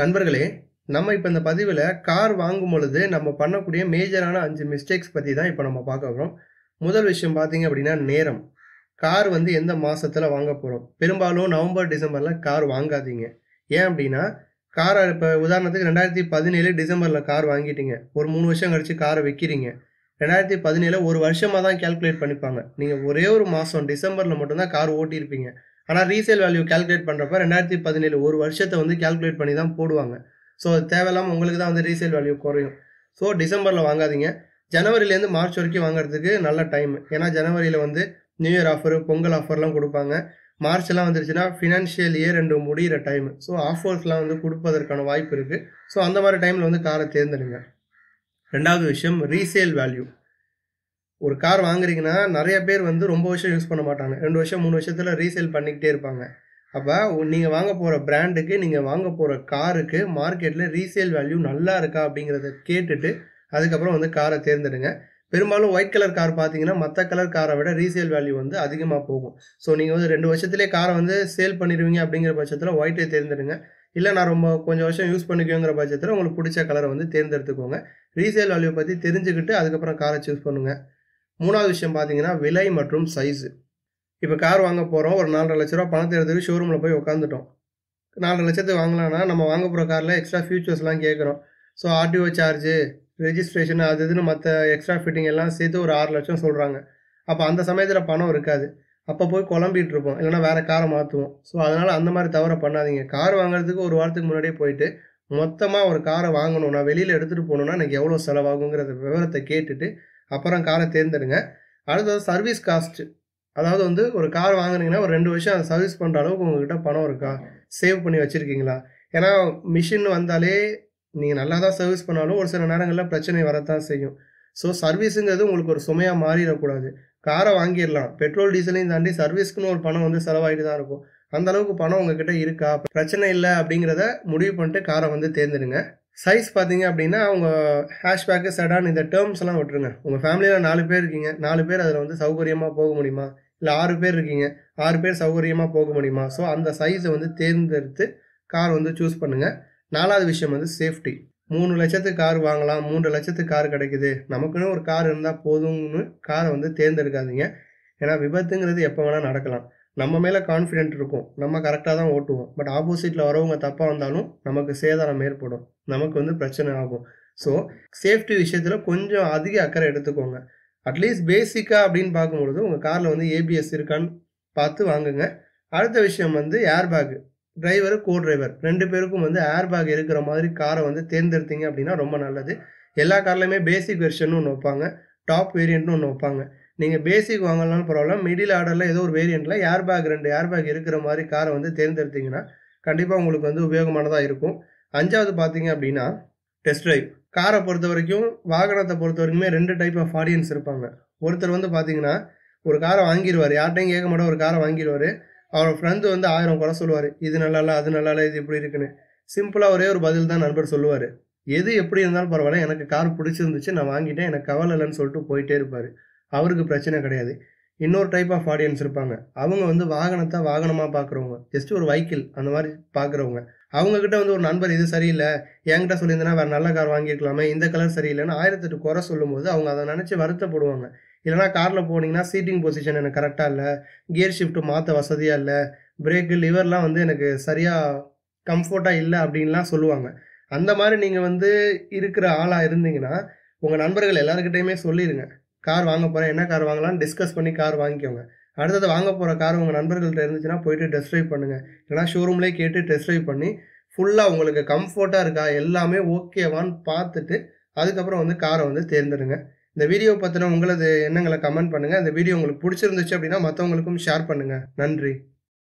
நண்பர்களே நம்ம இப்போ இந்த பதிவில் கார் வாங்கும் பொழுது நம்ம பண்ணக்கூடிய மேஜரான அஞ்சு மிஸ்டேக்ஸ் பற்றி தான் இப்போ நம்ம பார்க்க போகிறோம் முதல் விஷயம் பார்த்தீங்க அப்படின்னா நேரம் கார் வந்து எந்த மாதத்தில் வாங்க போகிறோம் பெரும்பாலும் நவம்பர் டிசம்பரில் கார் வாங்காதீங்க ஏன் அப்படின்னா காரை இப்போ உதாரணத்துக்கு ரெண்டாயிரத்தி பதினேழு டிசம்பரில் கார் வாங்கிட்டீங்க ஒரு மூணு வருஷம் கழித்து காரை விற்கிறீங்க ரெண்டாயிரத்தி பதினேழு ஒரு வருஷமாக தான் கேல்குலேட் பண்ணிப்பாங்க நீங்கள் ஒரே ஒரு மாதம் டிசம்பரில் மட்டும்தான் கார் ஓட்டியிருப்பீங்க ஆனால் ரீசேல் வேல்யூ கேல்குலேட் பண்ணுறப்ப ரெண்டாயிரத்தி பதினேழு ஒரு வருஷத்தை வந்து கேல்குலேட் பண்ணி தான் போடுவாங்க ஸோ தேவையில்லாமல் உங்களுக்கு தான் வந்து ரீசேல் வேல்யூ குறையும் ஸோ டிசம்பரில் வாங்காதீங்க ஜனவரிலேருந்து மார்ச் வரைக்கும் வாங்குறதுக்கு நல்ல டைம் ஏன்னா ஜனவரியில் வந்து நியூ இயர் ஆஃபர் பொங்கல் ஆஃபர்லாம் கொடுப்பாங்க மார்ச்லாம் வந்துருச்சுன்னா ஃபினான்ஷியல் இயர் ரெண்டு முடிகிற டைம் ஸோ ஆஃபர்ஸ்லாம் வந்து கொடுப்பதற்கான வாய்ப்பு இருக்குது ஸோ அந்த மாதிரி டைமில் வந்து காரை தேர்ந்தெடுங்க ரெண்டாவது விஷயம் ரீசேல் வேல்யூ ஒரு கார் வாங்குறீங்கன்னா நிறைய பேர் வந்து ரொம்ப வருஷம் யூஸ் பண்ண மாட்டாங்க ரெண்டு வருஷம் மூணு வருஷத்தில் ரீசேல் பண்ணிக்கிட்டே இருப்பாங்க அப்போ நீங்கள் வாங்க போகிற பிராண்டுக்கு நீங்கள் வாங்க போகிற காருக்கு மார்க்கெட்டில் ரீசேல் வேல்யூ நல்லா இருக்கா அப்படிங்கிறத கேட்டுட்டு அதுக்கப்புறம் வந்து காரை தேர்ந்தெடுங்க பெரும்பாலும் ஒயிட் கலர் கார் பார்த்தீங்கன்னா மற்ற கலர் காரை விட ரீசேல் வேல்யூ வந்து அதிகமாக போகும் ஸோ நீங்கள் வந்து ரெண்டு வருஷத்துலேயே காரை வந்து சேல் பண்ணிடுவீங்க அப்படிங்கிற பட்சத்தில் ஒயிட்டே தேர்ந்தெடுங்க இல்லை நான் ரொம்ப கொஞ்சம் வருஷம் யூஸ் பண்ணிக்கோங்கிற பட்சத்தில் உங்களுக்கு பிடிச்ச கலரை வந்து தேர்ந்தெடுத்துக்கோங்க ரீசேல் வேல்யூ பற்றி தெரிஞ்சுக்கிட்டு அதுக்கப்புறம் காரை சூஸ் பண்ணுங்கள் மூணாவது விஷயம் பார்த்தீங்கன்னா விலை மற்றும் சைஸு இப்போ கார் வாங்க போகிறோம் ஒரு நாலரை லட்ச ரூபா பணத்தை எடுத்துகிட்டு ஷோரூமில் போய் உட்காந்துட்டோம் நாலரை லட்சத்துக்கு வாங்கலான்னா நம்ம வாங்க போகிற காரில் எக்ஸ்ட்ரா ஃபியூச்சர்ஸ்லாம் கேட்குறோம் ஸோ ஆர்டிஓ சார்ஜு ரெஜிஸ்ட்ரேஷன் அது இதுன்னு மற்ற எக்ஸ்ட்ரா ஃபிட்டிங் எல்லாம் சேர்த்து ஒரு ஆறு லட்சம் சொல்கிறாங்க அப்போ அந்த சமயத்தில் பணம் இருக்காது அப்போ போய் குழம்பிகிட்டு இருப்போம் இல்லைனா வேறு காரை மாற்றுவோம் ஸோ அதனால் அந்த மாதிரி தவறை பண்ணாதீங்க கார் வாங்குறதுக்கு ஒரு வாரத்துக்கு முன்னாடியே போயிட்டு மொத்தமாக ஒரு காரை வாங்கணும் நான் வெளியில் எடுத்துகிட்டு போகணுன்னா எனக்கு எவ்வளோ செலவாகுங்கிற விவரத்தை கேட்டுட்டு அப்புறம் காரை தேர்ந்தெடுங்க அடுத்தது சர்வீஸ் காஸ்ட்டு அதாவது வந்து ஒரு கார் வாங்கினீங்கன்னா ஒரு ரெண்டு வருஷம் அதை சர்வீஸ் பண்ணுற அளவுக்கு உங்ககிட்ட பணம் இருக்கா சேவ் பண்ணி வச்சுருக்கீங்களா ஏன்னா மிஷின் வந்தாலே நீங்கள் நல்லா தான் சர்வீஸ் பண்ணாலும் ஒரு சில நேரங்களில் பிரச்சனை வரத்தான் செய்யும் ஸோ சர்வீஸுங்கிறது உங்களுக்கு ஒரு சுமையாக மாறிடக்கூடாது காரை வாங்கிடலாம் பெட்ரோல் டீசலையும் தாண்டி சர்வீஸ்க்குன்னு ஒரு பணம் வந்து செலவாகிட்டு தான் இருக்கும் அந்தளவுக்கு பணம் உங்ககிட்ட இருக்கா பிரச்சனை இல்லை அப்படிங்கிறத முடிவு பண்ணிட்டு காரை வந்து தேர்ந்தெடுங்க சைஸ் பார்த்தீங்க அப்படின்னா அவங்க ஹேஷ்பேக்கு செடான் இந்த டேர்ம்ஸ் எல்லாம் விட்டுருங்க உங்கள் ஃபேமிலியில் நாலு பேர் இருக்கீங்க நாலு பேர் அதில் வந்து சௌகரியமாக போக முடியுமா இல்லை ஆறு பேர் இருக்கீங்க ஆறு பேர் சௌகரியமாக போக முடியுமா ஸோ அந்த சைஸை வந்து தேர்ந்தெடுத்து கார் வந்து சூஸ் பண்ணுங்கள் நாலாவது விஷயம் வந்து சேஃப்டி மூணு லட்சத்துக்கு கார் வாங்கலாம் மூன்று லட்சத்துக்கு கார் கிடைக்குது நமக்குன்னு ஒரு கார் இருந்தால் போதும்னு காரை வந்து தேர்ந்தெடுக்காதீங்க ஏன்னா விபத்துங்கிறது எப்போ வேணால் நடக்கலாம் நம்ம மேலே கான்ஃபிடென்ட் இருக்கும் நம்ம கரெக்டாக தான் ஓட்டுவோம் பட் ஆப்போசிட்டில் வரவங்க தப்பாக வந்தாலும் நமக்கு சேதாரம் ஏற்படும் நமக்கு வந்து பிரச்சனை ஆகும் ஸோ சேஃப்டி விஷயத்தில் கொஞ்சம் அதிக அக்கறை எடுத்துக்கோங்க அட்லீஸ்ட் பேசிக்காக அப்படின்னு பார்க்கும்பொழுது உங்கள் காரில் வந்து ஏபிஎஸ் இருக்கான்னு பார்த்து வாங்குங்க அடுத்த விஷயம் வந்து air bag driver co driver ரெண்டு பேருக்கும் வந்து ஏர் பேக் இருக்கிற மாதிரி காரை வந்து தேர்ந்தெடுத்தீங்க அப்படின்னா ரொம்ப நல்லது எல்லா கார்லையுமே பேசிக் வெர்ஷன் ஒன்று வைப்பாங்க டாப் வேரியண்ட்னு ஒன்று வைப்பாங்க நீங்கள் பேசிக் வாங்கலனாலும் பரவாயில்ல மிடில் ஆர்டரில் ஏதோ ஒரு வேரியண்ட்டில் ஏர் பேக் ரெண்டு ஏர் பேக் இருக்கிற மாதிரி காரை வந்து தேர்ந்தெடுத்தீங்கன்னா கண்டிப்பாக உங்களுக்கு வந்து உபயோகமானதாக இருக்கும் அஞ்சாவது பார்த்தீங்க அப்படின்னா டெஸ்ட் ட்ரைவ் காரை பொறுத்த வரைக்கும் வாகனத்தை பொறுத்த வரைக்குமே ரெண்டு டைப் ஆஃப் ஆடியன்ஸ் இருப்பாங்க ஒருத்தர் வந்து பார்த்தீங்கன்னா ஒரு காரை வாங்கிடுவார் யார்ட்டையும் கேட்க மாட்டோம் ஒரு காரை வாங்கிடுவார் அவரோட ஃப்ரெண்டு வந்து ஆயிரம் குறை சொல்லுவார் இது நல்லா இல்லை அது நல்லா இல்லை இது இப்படி இருக்குன்னு சிம்பிளாக ஒரே ஒரு பதில் தான் நண்பர் சொல்லுவார் எது எப்படி இருந்தாலும் பரவாயில்ல எனக்கு கார் பிடிச்சிருந்துச்சு நான் வாங்கிட்டேன் எனக்கு கவலை இல்லைன்னு சொல்லிட்டு போயிட்டே இருப்பார் அவருக்கு பிரச்சனை கிடையாது இன்னொரு டைப் ஆஃப் ஆடியன்ஸ் இருப்பாங்க அவங்க வந்து வாகனத்தை வாகனமாக பார்க்குறவங்க ஜஸ்ட் ஒரு வைக்கிள் அந்த மாதிரி பார்க்குறவங்க அவங்கக்கிட்ட வந்து ஒரு நண்பர் இது சரியில்லை என்கிட்ட சொல்லியிருந்தேன்னா வேறு நல்ல கார் வாங்கியிருக்கலாமே இந்த கலர் சரியில்லைன்னு ஆயிரத்தெட்டு குறை சொல்லும்போது அவங்க அதை நினச்சி வருத்தப்படுவாங்க இல்லைனா காரில் போனீங்கன்னா சீட்டிங் பொசிஷன் எனக்கு கரெக்டாக இல்லை கியர் ஷிஃப்ட்டு மாற்ற வசதியாக இல்லை பிரேக்கு லிவர்லாம் வந்து எனக்கு சரியாக கம்ஃபர்ட்டாக இல்லை அப்படின்லாம் சொல்லுவாங்க அந்த மாதிரி நீங்கள் வந்து இருக்கிற ஆளாக இருந்தீங்கன்னா உங்கள் நண்பர்கள் எல்லாருக்கிட்டையுமே சொல்லிடுங்க கார் வாங்க போகிறேன் என்ன கார் வாங்கலாம்னு டிஸ்கஸ் பண்ணி கார் வாங்கிக்கோங்க அடுத்தது வாங்க போகிற கார் உங்கள் நண்பர்கள்ட்ட இருந்துச்சுன்னா போயிட்டு டெஸ்ட் ட்ரைவ் பண்ணுங்கள் இல்லைனா ஷோரூம்லேயே கேட்டு டெஸ்ட் ட்ரைவ் பண்ணி ஃபுல்லாக உங்களுக்கு கம்ஃபர்ட்டாக இருக்கா எல்லாமே ஓகேவான்னு பார்த்துட்டு அதுக்கப்புறம் வந்து காரை வந்து தேர்ந்தெடுங்க இந்த வீடியோ பற்றின உங்களது எண்ணங்களை கமெண்ட் பண்ணுங்கள் இந்த வீடியோ உங்களுக்கு பிடிச்சிருந்துச்சு அப்படின்னா மற்றவங்களுக்கும் ஷேர் பண்ணுங்கள் நன்றி